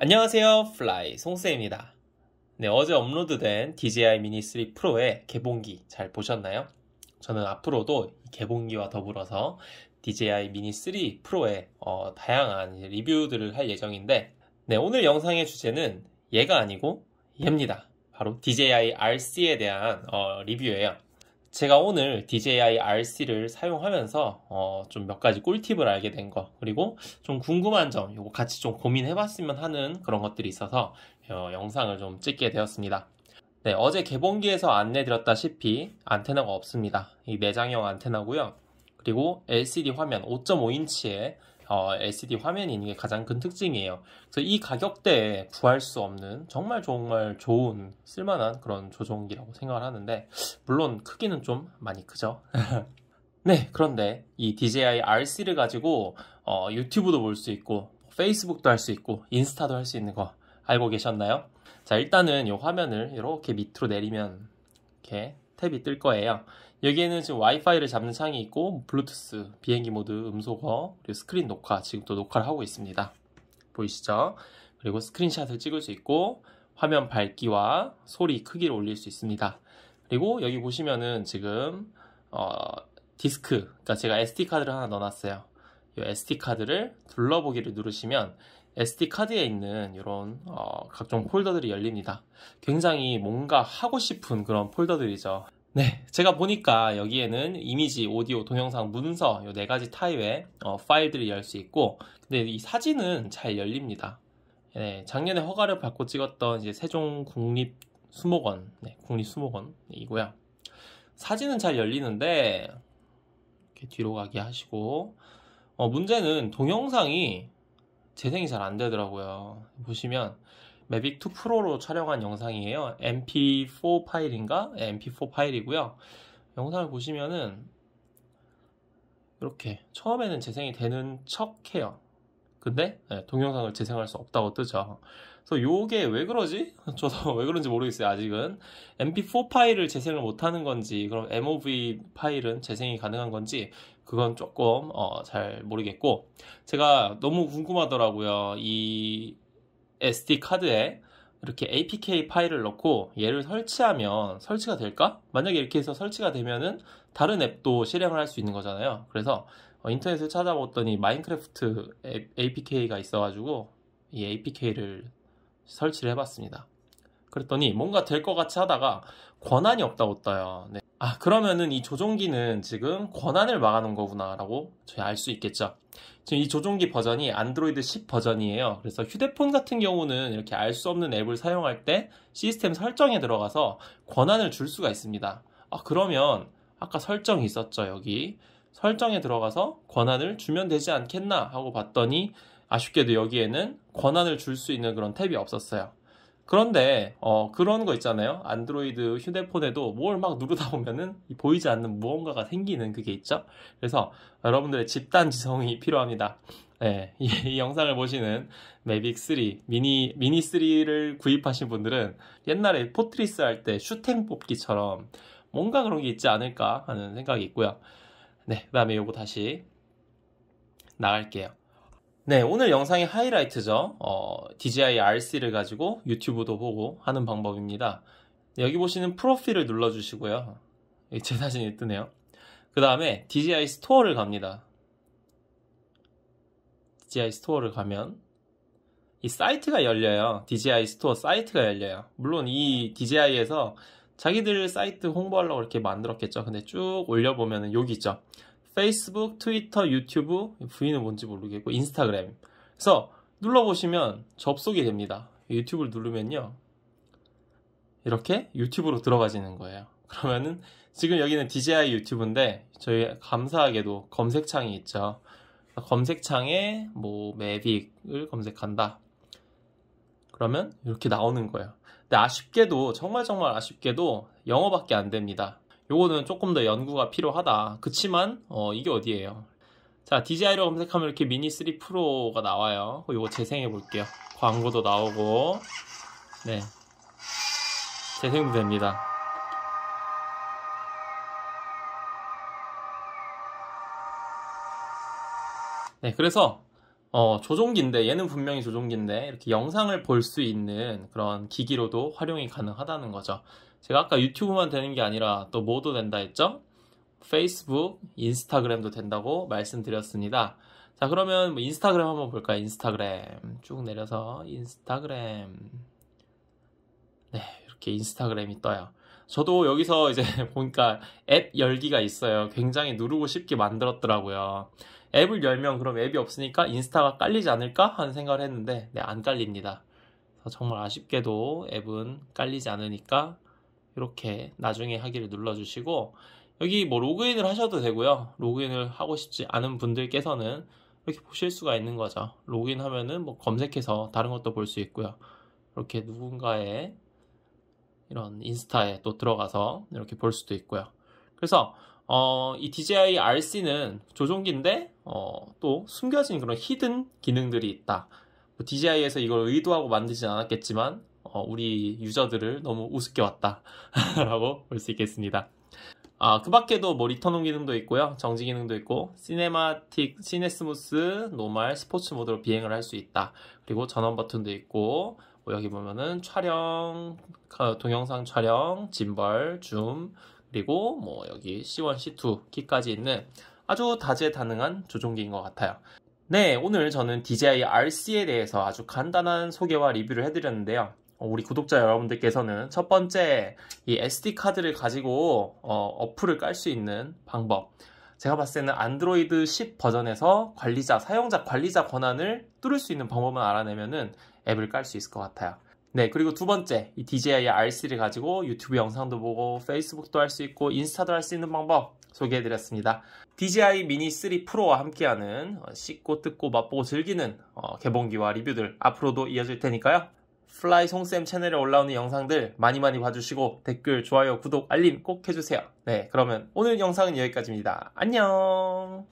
안녕하세요. 플라이 송쌤입니다. 네, 어제 업로드된 DJI 미니 3 프로의 개봉기 잘 보셨나요? 저는 앞으로도 개봉기와 더불어서 DJI 미니 3 프로의 어, 다양한 리뷰들을 할 예정인데 네, 오늘 영상의 주제는 얘가 아니고 얘입니다. 바로 DJI RC에 대한 어, 리뷰예요. 제가 오늘 DJI RC를 사용하면서 어, 좀 몇 가지 꿀팁을 알게 된 거, 그리고 좀 궁금한 점, 요거 같이 좀 고민해봤으면 하는 그런 것들이 있어서 어, 영상을 좀 찍게 되었습니다. 네, 어제 개봉기에서 안내드렸다시피 안테나가 없습니다. 이 내장형 안테나고요. 그리고 LCD 화면 5.5인치에 어, LCD 화면이 있는 게 가장 큰 특징이에요. 그래서 이 가격대에 구할 수 없는 정말 정말 좋은 쓸만한 그런 조종기라고 생각을 하는데 물론 크기는 좀 많이 크죠. 네, 그런데 이 DJI RC를 가지고 어, 유튜브도 볼 수 있고 페이스북도 할 수 있고 인스타도 할 수 있는 거 알고 계셨나요? 자, 일단은 이 화면을 이렇게 밑으로 내리면 이렇게 탭이 뜰 거예요. 여기에는 지금 와이파이를 잡는 창이 있고 블루투스, 비행기 모드, 음소거, 그리고 스크린 녹화, 지금 또 녹화를 하고 있습니다. 보이시죠? 그리고 스크린샷을 찍을 수 있고 화면 밝기와 소리 크기를 올릴 수 있습니다. 그리고 여기 보시면은 지금 어, 디스크, 그러니까 제가 SD 카드를 하나 넣어놨어요. 이 SD 카드를 둘러보기를 누르시면 SD 카드에 있는 이런 어, 각종 폴더들이 열립니다. 굉장히 뭔가 하고 싶은 그런 폴더들이죠. 네, 제가 보니까 여기에는 이미지, 오디오, 동영상, 문서 이네 가지 타입의 어, 파일들이 열 수 있고, 근데 이 사진은 잘 열립니다. 네, 작년에 허가를 받고 찍었던 이제 세종 국립 수목원, 네, 국립 수목원이고요. 사진은 잘 열리는데 이렇게 뒤로 가게 하시고 어, 문제는 동영상이 재생이 잘 안 되더라고요. 보시면 매빅 2 프로로 촬영한 영상이에요. mp4 파일인가? 예, mp4 파일이고요. 영상을 보시면은 이렇게 처음에는 재생이 되는 척 해요. 근데 네, 동영상을 재생할 수 없다고 뜨죠. 그래서 요게 왜 그러지? 저도 왜 그런지 모르겠어요. 아직은 mp4 파일을 재생을 못하는 건지 그럼 mov 파일은 재생이 가능한 건지 그건 조금 어, 잘 모르겠고 제가 너무 궁금하더라고요. 이 SD 카드에 이렇게 APK 파일을 넣고 얘를 설치하면 설치가 될까? 만약에 이렇게 해서 설치가 되면은 다른 앱도 실행을 할 수 있는 거잖아요. 그래서 어, 인터넷을 찾아봤더니 마인크래프트 APK가 있어가지고 이 APK를 설치를 해봤습니다. 그랬더니 뭔가 될 것 같이 하다가 권한이 없다고 떠요. 네. 아, 그러면은 이 조종기는 지금 권한을 막아놓은 거구나라고 저희 알 수 있겠죠. 지금 이 조종기 버전이 안드로이드 10 버전이에요. 그래서 휴대폰 같은 경우는 이렇게 알 수 없는 앱을 사용할 때 시스템 설정에 들어가서 권한을 줄 수가 있습니다. 아, 그러면 아까 설정이 있었죠, 여기. 설정에 들어가서 권한을 주면 되지 않겠나 하고 봤더니 아쉽게도 여기에는 권한을 줄 수 있는 그런 탭이 없었어요. 그런데 어, 그런 거 있잖아요. 안드로이드 휴대폰에도 뭘 막 누르다 보면은 보이지 않는 무언가가 생기는 그게 있죠. 그래서 여러분들의 집단 지성이 필요합니다. 네, 이, 이, 영상을 보시는 매빅 3 미니 미니 3를 구입하신 분들은 옛날에 포트리스 할 때 슈팅 뽑기처럼 뭔가 그런 게 있지 않을까 하는 생각이 있고요. 네, 그다음에 요거 다시 나갈게요. 네, 오늘 영상의 하이라이트죠. 어, DJI RC를 가지고 유튜브도 보고 하는 방법입니다. 여기 보시는 프로필을 눌러주시고요. 제 사진이 뜨네요. 그 다음에 DJI 스토어를 갑니다. DJI 스토어를 가면 이 사이트가 열려요. DJI 스토어 사이트가 열려요. 물론 이 DJI에서 자기들 사이트 홍보하려고 이렇게 만들었겠죠. 근데 쭉 올려보면 여기 있죠. 페이스북, 트위터, 유튜브, V는 뭔지 모르겠고 인스타그램. 그래서 눌러보시면 접속이 됩니다. 유튜브를 누르면요. 이렇게 유튜브로 들어가지는 거예요. 그러면은 지금 여기는 DJI 유튜브인데 저희 감사하게도 검색창이 있죠. 검색창에 뭐 매빅을 검색한다. 그러면 이렇게 나오는 거예요. 근데 아쉽게도 정말 정말 아쉽게도 영어밖에 안 됩니다. 요거는 조금 더 연구가 필요하다. 그치만 어, 이게 어디예요? 자, DJI로 검색하면 이렇게 미니 3 프로가 나와요. 요거 재생해 볼게요. 광고도 나오고 네 재생도 됩니다. 네, 그래서 어, 조종기인데 얘는 분명히 조종기인데 이렇게 영상을 볼 수 있는 그런 기기로도 활용이 가능하다는 거죠. 제가 아까 유튜브만 되는 게 아니라 또 뭐도 된다 했죠? 페이스북, 인스타그램도 된다고 말씀드렸습니다. 자, 그러면 뭐 인스타그램 한번 볼까요? 인스타그램. 쭉 내려서 인스타그램. 네, 이렇게 인스타그램이 떠요. 저도 여기서 이제 보니까 앱 열기가 있어요. 굉장히 누르고 싶게 만들었더라고요. 앱을 열면 그럼 앱이 없으니까 인스타가 깔리지 않을까 하는 생각을 했는데 네, 안 깔립니다. 정말 아쉽게도 앱은 깔리지 않으니까 이렇게 나중에 하기를 눌러주시고 여기 뭐 로그인을 하셔도 되고요. 로그인을 하고 싶지 않은 분들께서는 이렇게 보실 수가 있는 거죠. 로그인 하면은 뭐 검색해서 다른 것도 볼 수 있고요. 이렇게 누군가의 이런 인스타에 또 들어가서 이렇게 볼 수도 있고요. 그래서 어, 이 DJI RC는 조종기인데 어, 또 숨겨진 그런 히든 기능들이 있다. DJI에서 뭐 이걸 의도하고 만들진 않았겠지만 어, 우리 유저들을 너무 우습게 왔다라고 볼 수 있겠습니다. 아, 그 밖에도 뭐 리턴온 기능도 있고요. 정지 기능도 있고, 시네마틱, 시네스무스, 노멀 스포츠 모드로 비행을 할 수 있다. 그리고 전원 버튼도 있고, 뭐 여기 보면은 촬영, 어, 동영상 촬영, 짐벌, 줌, 그리고 뭐 여기 C1, C2 키까지 있는 아주 다재다능한 조종기인 것 같아요. 네, 오늘 저는 DJI RC에 대해서 아주 간단한 소개와 리뷰를 해드렸는데요. 어, 우리 구독자 여러분들께서는 첫 번째 이 SD 카드를 가지고 어, 플을 깔 수 있는 방법. 제가 봤을 때는 안드로이드 10 버전에서 관리자, 사용자 관리자 권한을 뚫을 수 있는 방법만 알아내면은 앱을 깔 수 있을 것 같아요. 네, 그리고 두 번째, 이 DJI r c 를 가지고 유튜브 영상도 보고 페이스북도 할 수 있고 인스타도 할 수 있는 방법 소개해드렸습니다. DJI 미니 3 프로와 함께하는 어, 씻고 뜯고 맛보고 즐기는 어, 개봉기와 리뷰들 앞으로도 이어질 테니까요. 플라이 송쌤 채널에 올라오는 영상들 많이 많이 봐주시고 댓글, 좋아요, 구독, 알림 꼭 해주세요. 네, 그러면 오늘 영상은 여기까지입니다. 안녕!